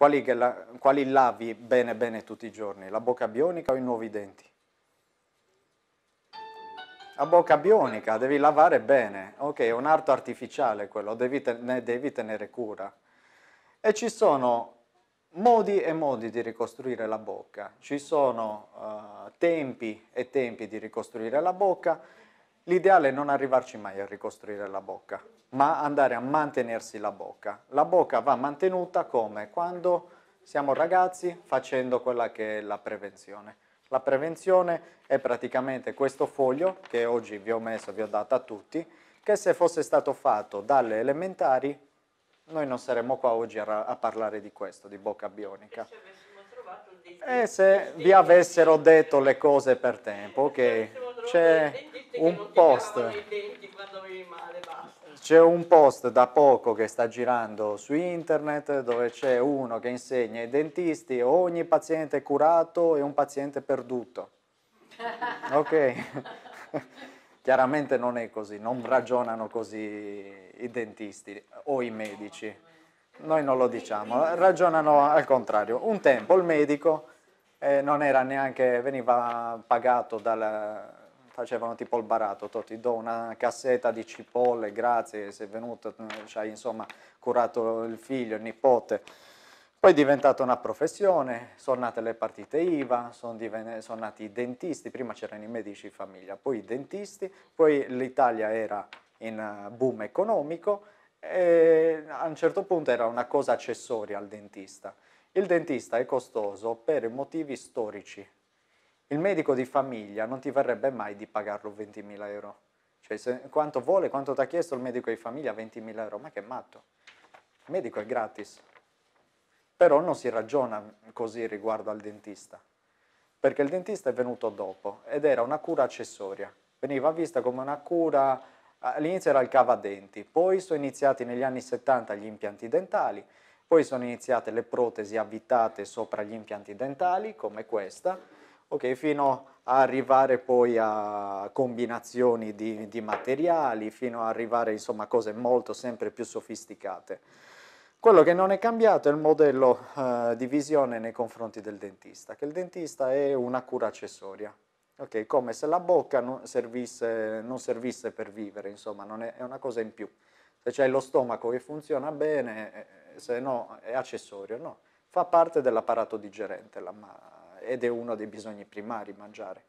Quali, la, quali lavi bene bene tutti i giorni? La bocca bionica o i nuovi denti? La bocca bionica, devi lavare bene, ok, è un arto artificiale quello, devi, ne devi tenere cura. E ci sono modi e modi di ricostruire la bocca, ci sono uh, tempi e tempi di ricostruire la bocca L'ideale è non arrivarci mai a ricostruire la bocca, ma andare a mantenersi la bocca. La bocca va mantenuta come quando siamo ragazzi facendo quella che è la prevenzione. La prevenzione è praticamente questo foglio che oggi vi ho messo, vi ho dato a tutti, che se fosse stato fatto dalle elementari noi non saremmo qua oggi a, a parlare di questo, di bocca bionica. E se vi avessero detto le cose per tempo, ok? C'è un post. C'è un post da poco che sta girando su internet dove c'è uno che insegna ai dentisti ogni paziente curato è un paziente perduto. Ok? Chiaramente non è così, non ragionano così i dentisti o i medici. Noi non lo diciamo, ragionano al contrario. Un tempo il medico eh, non era neanche, veniva pagato dal, facevano tipo il barato, ti do una cassetta di cipolle, grazie, sei venuto, ci hai insomma curato il figlio, il nipote. Poi è diventata una professione, sono nate le partite IVA, sono, sono nati i dentisti, prima c'erano i medici in famiglia, poi i dentisti, poi l'Italia era in eh, boom economico e a un certo punto era una cosa accessoria al dentista. Il dentista è costoso per motivi storici, il medico di famiglia non ti verrebbe mai di pagarlo 20.000 euro. Cioè, se, quanto vuole, quanto ti ha chiesto il medico di famiglia? 20.000 euro. Ma che matto. Il medico è gratis. Però non si ragiona così riguardo al dentista. Perché il dentista è venuto dopo ed era una cura accessoria. Veniva vista come una cura, all'inizio era il cavadenti, poi sono iniziati negli anni 70 gli impianti dentali, poi sono iniziate le protesi avvitate sopra gli impianti dentali, come questa, Ok, fino a arrivare poi a combinazioni di, di materiali, fino ad arrivare insomma, a cose molto sempre più sofisticate. Quello che non è cambiato è il modello eh, di visione nei confronti del dentista, che il dentista è una cura accessoria, okay? come se la bocca non servisse, non servisse per vivere, insomma, è, è, una cosa in più. Se c'è lo stomaco che funziona bene, eh, se no è accessorio, no? Fa parte dell'apparato digerente la, ed è uno dei bisogni primari mangiare.